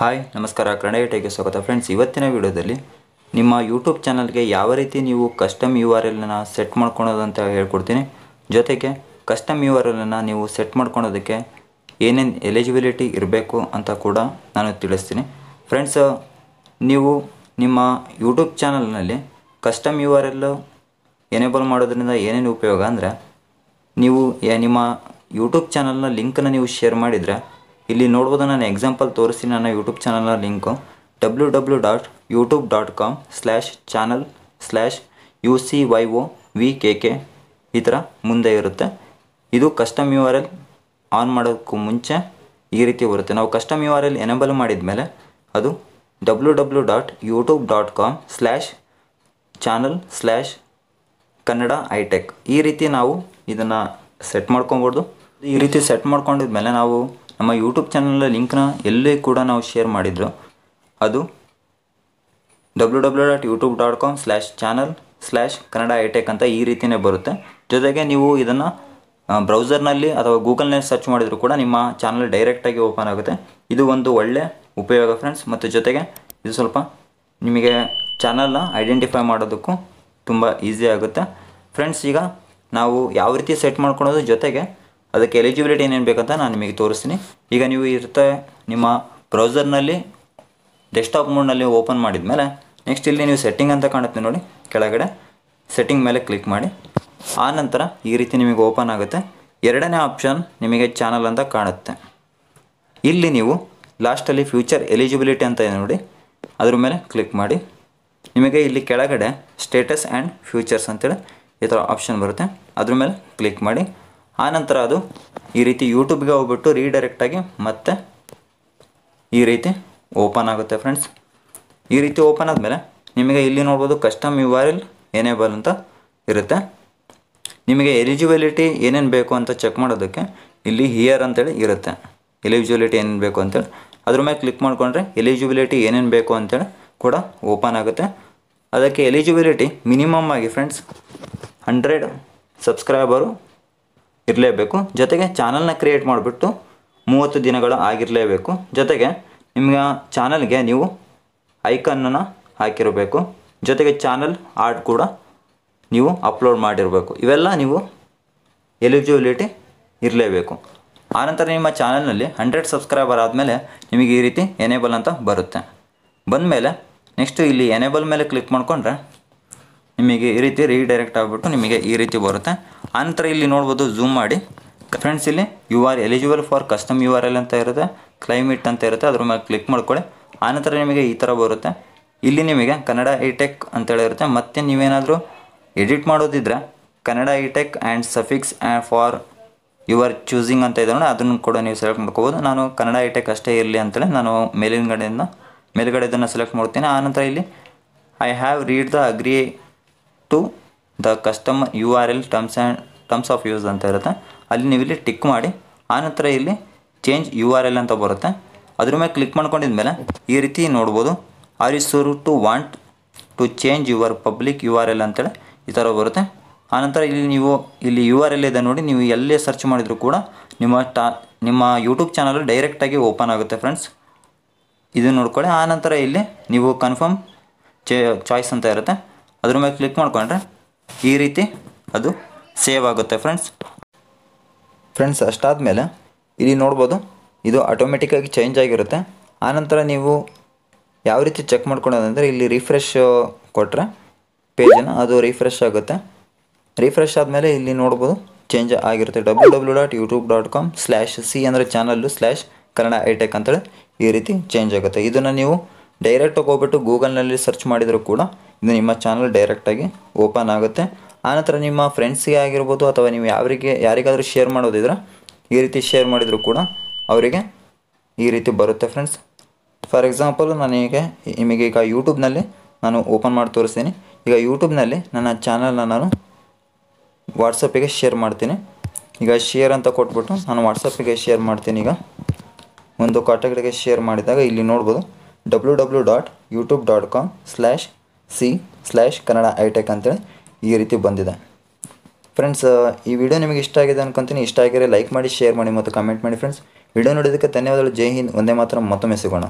hi ನಮಸ್ಕಾರ ಕ್ರಣಗೇಟೆಗೆ ಸ್ವಾಗತ friends ಇವತ್ತಿನ ವಿಡಿಯೋದಲ್ಲಿ ನಿಮ್ಮ ಯೂಟ್ಯೂಬ್ ಚಾನಲ್ಗೆ ಯಾವ ರೀತಿ ನೀವು ಕಸ್ಟಮ್ ಯು ಆರ್ ಎಲ್ನ ಸೆಟ್ ಮಾಡ್ಕೊಳೋದು ಅಂತ ಹೇಳ್ಕೊಡ್ತೀನಿ ಜೊತೆಗೆ ಕಸ್ಟಮ್ ಯು ಆರ್ ಎಲ್ನ ನೀವು ಸೆಟ್ ಮಾಡ್ಕೊಳೋದಕ್ಕೆ ಏನೇನು ಎಲಿಜಿಬಿಲಿಟಿ ಇರಬೇಕು ಅಂತ ಕೂಡ ನಾನು ತಿಳಿಸ್ತೀನಿ ಫ್ರೆಂಡ್ಸ್ ನೀವು ನಿಮ್ಮ ಯೂಟ್ಯೂಬ್ ಚಾನಲ್ನಲ್ಲಿ custom U R L enable ಮಾಡೋದ್ರಿಂದ ಏನೇನು ಉಪಯೋಗ ಅಂದರೆ ನೀವು ನಿಮ್ಮ ಯೂಟ್ಯೂಬ್ ಚಾನಲ್ನ ಲಿಂಕನ್ನು ನೀವು ಶೇರ್ ಮಾಡಿದರೆ ಇಲ್ಲಿ ನೋಡ್ಬೋದು ನಾನು ಎಕ್ಸಾಂಪಲ್ ತೋರಿಸಿ ನನ್ನ ಯೂಟ್ಯೂಬ್ ಚಾನಲ್ನ link W W dot YouTube dot com slash channel slash U C Y O V K K ಈ ಥರ ಮುಂದೆ ಇರುತ್ತೆ ಇದು custom U R L on ಮಾಡೋಕ್ಕೂ ಮುಂಚೆ ಈ ರೀತಿ ಬರುತ್ತೆ ನಾವು custom U R L enable ಮಾಡಿದ ಮೇಲೆ ಅದು W W dot YouTube dot com slash channel slash Kannada I tech ಈ ರೀತಿ ನಾವು ಇದನ್ನು ಸೆಟ್ ಮಾಡ್ಕೊಬೋದು ಈ ರೀತಿ ಸೆಟ್ ಮಾಡ್ಕೊಂಡಿದ್ಮೇಲೆ ನಾವು ನಮ್ಮ ಯೂಟ್ಯೂಬ್ ಚಾನಲ್ನ ಲಿಂಕ್ನ ಎಲ್ಲೇ ಕೂಡ ನಾವು ಶೇರ್ ಮಾಡಿದ್ರು ಅದು W W dot YouTube dot com slash channel slash Kannada I tech ಅಂತ ಈ ರೀತಿಯೇ ಬರುತ್ತೆ ಜೊತೆಗೆ ನೀವು ಇದನ್ನು ಬ್ರೌಸರ್ನಲ್ಲಿ ಅಥವಾ ಗೂಗಲ್ನಲ್ಲಿ ಸರ್ಚ್ ಮಾಡಿದರೂ ಕೂಡ ನಿಮ್ಮ ಚಾನಲ್ ಡೈರೆಕ್ಟಾಗಿ ಓಪನ್ ಆಗುತ್ತೆ ಇದು ಒಂದು ಒಳ್ಳೆ ಉಪಯೋಗ ಫ್ರೆಂಡ್ಸ್ ಮತ್ತು ಜೊತೆಗೆ ಇದು ಸ್ವಲ್ಪ ನಿಮಗೆ ಚಾನಲ್ನ ಐಡೆಂಟಿಫೈ ಮಾಡೋದಕ್ಕೂ ತುಂಬ ಈಸಿ ಆಗುತ್ತೆ ಫ್ರೆಂಡ್ಸ್ ಈಗ ನಾವು ಯಾವ ರೀತಿ ಸೆಟ್ ಮಾಡ್ಕೊಳೋದು ಜೊತೆಗೆ ಅದಕ್ಕೆ ಎಲಿಜಿಬಿಲಿಟಿ ಏನೇನು ಬೇಕಂತ ನಾನು ನಿಮಗೆ ತೋರಿಸ್ತೀನಿ ಈಗ ನೀವು ಇರುತ್ತೆ ನಿಮ್ಮ ಬ್ರೌಸರ್ನಲ್ಲಿ ಡೆಸ್ಕ್ಟಾಪ್ ಮೋಡ್ನಲ್ಲಿ ಓಪನ್ ಮಾಡಿದ ಮೇಲೆ ನೆಕ್ಸ್ಟ್ ಇಲ್ಲಿ ನೀವು ಸೆಟ್ಟಿಂಗ್ ಅಂತ ಕಾಣುತ್ತೆ ನೋಡಿ ಕೆಳಗಡೆ ಸೆಟ್ಟಿಂಗ್ ಮೇಲೆ ಕ್ಲಿಕ್ ಮಾಡಿ ಆ ನಂತರ ಈ ರೀತಿ ನಿಮಗೆ ಓಪನ್ ಆಗುತ್ತೆ ಎರಡನೇ ಆಪ್ಷನ್ ನಿಮಗೆ ಚಾನಲ್ ಅಂತ ಕಾಣುತ್ತೆ ಇಲ್ಲಿ ನೀವು ಲಾಸ್ಟಲ್ಲಿ ಫ್ಯೂಚರ್ ಎಲಿಜಿಬಿಲಿಟಿ ಅಂತ ಇದೆ ನೋಡಿ ಅದ್ರ ಮೇಲೆ ಕ್ಲಿಕ್ ಮಾಡಿ ನಿಮಗೆ ಇಲ್ಲಿ ಕೆಳಗಡೆ ಸ್ಟೇಟಸ್ ಆ್ಯಂಡ್ ಫ್ಯೂಚರ್ಸ್ ಅಂತೇಳಿ ಈ ಥರ ಆಪ್ಷನ್ ಬರುತ್ತೆ ಅದ್ರ ಮೇಲೆ ಕ್ಲಿಕ್ ಮಾಡಿ ಆನಂತರ ಅದು ಈ ರೀತಿ ಯೂಟ್ಯೂಬ್ಗೆ ಹೋಗ್ಬಿಟ್ಟು ರೀಡೈರೆಕ್ಟಾಗಿ ಮತ್ತೆ ಈ ರೀತಿ ಓಪನ್ ಆಗುತ್ತೆ ಫ್ರೆಂಡ್ಸ್ ಈ ರೀತಿ ಓಪನ್ ಆದಮೇಲೆ ನಿಮಗೆ ಇಲ್ಲಿ ನೋಡ್ಬೋದು custom U R L enable ಅಂತ ಇರುತ್ತೆ ನಿಮಗೆ ಎಲಿಜಿಬಿಲಿಟಿ ಏನೇನು ಬೇಕು ಅಂತ ಚೆಕ್ ಮಾಡೋದಕ್ಕೆ ಇಲ್ಲಿ ಹಿಯರ್ ಅಂತೇಳಿ ಇರುತ್ತೆ ಎಲಿಜಿಬಿಲಿಟಿ ಏನೇನು ಬೇಕು ಅಂತೇಳಿ ಅದ್ರ ಮೇಲೆ ಕ್ಲಿಕ್ ಮಾಡಿಕೊಂಡ್ರೆ ಎಲಿಜಿಬಿಲಿಟಿ ಏನೇನು ಬೇಕು ಅಂತೇಳಿ ಕೂಡ ಓಪನ್ ಆಗುತ್ತೆ ಅದಕ್ಕೆ ಎಲಿಜಿಬಿಲಿಟಿ ಮಿನಿಮಮ್ ಆಗಿ ಫ್ರೆಂಡ್ಸ್ ಹಂಡ್ರೆಡ್ ಸಬ್ಸ್ಕ್ರೈಬರು ಇರಲೇಬೇಕು ಜೊತೆಗೆ ಚಾನಲ್ನ ಕ್ರಿಯೇಟ್ ಮಾಡಿಬಿಟ್ಟು ಮೂವತ್ತು ದಿನಗಳು ಆಗಿರಲೇಬೇಕು ಜೊತೆಗೆ ನಿಮಗೆ ಚಾನಲ್ಗೆ ನೀವು ಐಕನ್ನನ್ನು ಹಾಕಿರಬೇಕು ಜೊತೆಗೆ ಚಾನಲ್ ಆರ್ಟ್ ಕೂಡ ನೀವು ಅಪ್ಲೋಡ್ ಮಾಡಿರಬೇಕು ಇವೆಲ್ಲ ನೀವು ಎಲಿಜಿಬಿಲಿಟಿ ಇರಲೇಬೇಕು ಆನಂತರ ನಿಮ್ಮ ಚಾನಲ್ನಲ್ಲಿ ಹಂಡ್ರೆಡ್ ಸಬ್ಸ್ಕ್ರೈಬರ್ ಆದಮೇಲೆ ನಿಮಗೆ ಈ ರೀತಿ ಎನೇಬಲ್ ಅಂತ ಬರುತ್ತೆ ಬಂದಮೇಲೆ ನೆಕ್ಸ್ಟು ಇಲ್ಲಿ ಎನೇಬಲ್ ಮೇಲೆ ಕ್ಲಿಕ್ ಮಾಡಿಕೊಂಡ್ರೆ ನಿಮಗೆ ಈ ರೀತಿ ರೀಡೈರೆಕ್ಟ್ ಆಗಿಬಿಟ್ಟು ನಿಮಗೆ ಈ ರೀತಿ ಬರುತ್ತೆ ಆನಂತರ ಇಲ್ಲಿ ನೋಡ್ಬೋದು ಝೂಮ್ ಮಾಡಿ ಫ್ರೆಂಡ್ಸ್ ಇಲ್ಲಿ U R eligible for custom U R L ಅಂತ ಇರುತ್ತೆ ಕ್ಲೈಮೇಟ್ ಅಂತ ಇರುತ್ತೆ ಅದ್ರ ಮೇಲೆ ಕ್ಲಿಕ್ ಮಾಡ್ಕೊಳ್ಳಿ ಆನಂತರ ನಿಮಗೆ ಈ ಥರ ಬರುತ್ತೆ ಇಲ್ಲಿ ನಿಮಗೆ ಕನ್ನಡ ಐಟೆಕ್ ಅಂತೇಳಿ ಇರುತ್ತೆ ಮತ್ತು ನೀವೇನಾದರೂ ಎಡಿಟ್ ಮಾಡೋದಿದ್ರೆ Kannada I tech and suffix and for U R choosing ಅಂತ ಇದ್ದಾವೆ ಅದನ್ನು ಕೂಡ ನೀವು ಸೆಲೆಕ್ಟ್ ಮಾಡ್ಕೋಬೋದು ನಾನು ಕನ್ನಡ ಐಟೆಕ್ ಅಷ್ಟೇ ಇರಲಿ ಅಂತೇಳಿ ನಾನು ಮೇಲಿನ ಕಡೆಯಿಂದ ಮೇಲುಗಡೆ ಇದನ್ನು ಸೆಲೆಕ್ಟ್ ಮಾಡ್ತೀನಿ ಆನಂತರ ಇಲ್ಲಿ I have read the agree to the customer U R L terms and terms of use ಅಂತ ಇರುತ್ತೆ ಅಲ್ಲಿ ನೀವು ಇಲ್ಲಿ ಟಿಕ್ ಮಾಡಿ ಆನಂತರ ಇಲ್ಲಿ ಚೇಂಜ್ ಯು ಆರ್ ಎಲ್ ಅಂತ ಬರುತ್ತೆ ಅದ್ರ ಮೇಲೆ ಕ್ಲಿಕ್ ಮಾಡ್ಕೊಂಡಿದ್ಮೇಲೆ ಈ ರೀತಿ ನೋಡ್ಬೋದು are is to want to change your public U R L ಅಂತೇಳಿ ಈ ಥರ ಬರುತ್ತೆ ಆನಂತರ ಇಲ್ಲಿ ನೀವು ಇಲ್ಲಿ ಯು ಆರ್ ಎಲ್ ಇದೆ ನೋಡಿ ನೀವು ಎಲ್ಲೇ ಸರ್ಚ್ ಮಾಡಿದರೂ ಕೂಡ ನಿಮ್ಮ ಟಾ ನಿಮ್ಮ ಯೂಟ್ಯೂಬ್ ಚಾನಲ್ ಡೈರೆಕ್ಟಾಗಿ ಓಪನ್ ಆಗುತ್ತೆ ಫ್ರೆಂಡ್ಸ್ ಇದು ನೋಡ್ಕೊಳ್ಳಿ ಆನಂತರ ಇಲ್ಲಿ ನೀವು ಕನ್ಫರ್ಮ್ ಚಾಯ್ಸ್ ಅಂತ ಇರುತ್ತೆ ಅದ್ರ ಮೇಲೆ ಕ್ಲಿಕ್ ಮಾಡಿಕೊಂಡ್ರೆ ಈ ರೀತಿ ಅದು ಸೇವ್ ಆಗುತ್ತೆ ಫ್ರೆಂಡ್ಸ್ ಫ್ರೆಂಡ್ಸ್ ಅಷ್ಟಾದಮೇಲೆ ಇಲ್ಲಿ ನೋಡ್ಬೋದು ಇದು ಆಟೋಮೆಟಿಕ್ಕಾಗಿ ಚೇಂಜ್ ಆಗಿರುತ್ತೆ ಆನಂತರ ನೀವು ಯಾವ ರೀತಿ ಚೆಕ್ ಮಾಡ್ಕೊಳೋದಂದರೆ ಇಲ್ಲಿ ರಿಫ್ರೆಶ್ ಕೊಟ್ಟರೆ ಪೇಜನ್ನು ಅದು ರಿಫ್ರೆಶ್ ಆಗುತ್ತೆ ರಿಫ್ರೆಶ್ ಆದಮೇಲೆ ಇಲ್ಲಿ ನೋಡ್ಬೋದು ಚೇಂಜ್ ಆಗಿರುತ್ತೆ W W dot YouTube dot com slash C ಅಂದರೆ ಚಾನಲ್ಲು ಸ್ಲ್ಯಾಶ್ ಕನ್ನಡ ಐಟೆಕ್ ಅಂತೇಳಿ ಈ ರೀತಿ ಚೇಂಜ್ ಆಗುತ್ತೆ ಇದನ್ನು ನೀವು ಡೈರೆಕ್ಟಾಗಿ ಹೋಗ್ಬಿಟ್ಟು ಗೂಗಲ್ನಲ್ಲಿ ಸರ್ಚ್ ಮಾಡಿದರೂ ಕೂಡ ಇದು ನಿಮ್ಮ ಚಾನಲ್ ಡೈರೆಕ್ಟಾಗಿ ಓಪನ್ ಆಗುತ್ತೆ ಆನಂತರ ನಿಮ್ಮ ಫ್ರೆಂಡ್ಸ್ಗೆ ಆಗಿರ್ಬೋದು ಅಥವಾ ನೀವು ಯಾರಿಗೆ ಯಾರಿಗಾದರೂ ಶೇರ್ ಮಾಡೋದಿದ್ರೆ ಈ ರೀತಿ ಶೇರ್ ಮಾಡಿದರೂ ಕೂಡ ಅವರಿಗೆ ಈ ರೀತಿ ಬರುತ್ತೆ ಫ್ರೆಂಡ್ಸ್ ಫಾರ್ ಎಕ್ಸಾಂಪಲ್ ನನಗೆ ನಿಮಗೆ ಈಗ ಯೂಟ್ಯೂಬ್ನಲ್ಲಿ ನಾನು ಓಪನ್ ಮಾಡಿ ತೋರಿಸ್ತೀನಿ ಈಗ ಯೂಟ್ಯೂಬ್ನಲ್ಲಿ ನನ್ನ ಚಾನಲ್ನ ನಾನು ವಾಟ್ಸಪ್ಪಿಗೆ ಶೇರ್ ಮಾಡ್ತೀನಿ ಈಗ ಶೇರ್ ಅಂತ ಕೊಟ್ಬಿಟ್ಟು ನಾನು ವಾಟ್ಸಪ್ಪಿಗೆ ಶೇರ್ ಮಾಡ್ತೀನಿ ಈಗ ಒಂದು ಕಾಟಾಗಳಿಗೆ ಶೇರ್ ಮಾಡಿದಾಗ ಇಲ್ಲಿ ನೋಡ್ಬೋದು W W dot YouTube dot com slash C slash Kannada I tech ಅಂತೇಳಿ ಈ ರೀತಿ ಬಂದಿದೆ ಫ್ರೆಂಡ್ಸ್ ಈ ವಿಡಿಯೋ ನಿಮಗೆ ಇಷ್ಟ ಆಗಿದೆ ಅನ್ಕೊಂತೀನಿ ಇಷ್ಟ ಆಗಿದ್ರೆ ಲೈಕ್ ಮಾಡಿ ಶೇರ್ ಮಾಡಿ ಮತ್ತು ಕಮೆಂಟ್ ಮಾಡಿ ಫ್ರೆಂಡ್ಸ್ ವಿಡಿಯೋ ನೋಡೋದಕ್ಕೆ ಧನ್ಯವಾದಗಳು ಜೈ ಹಿಂದ್ ಒಂದೇ ಮಾತ್ರ ಮತ್ತೊಮ್ಮೆ ಸಿಗೋಣ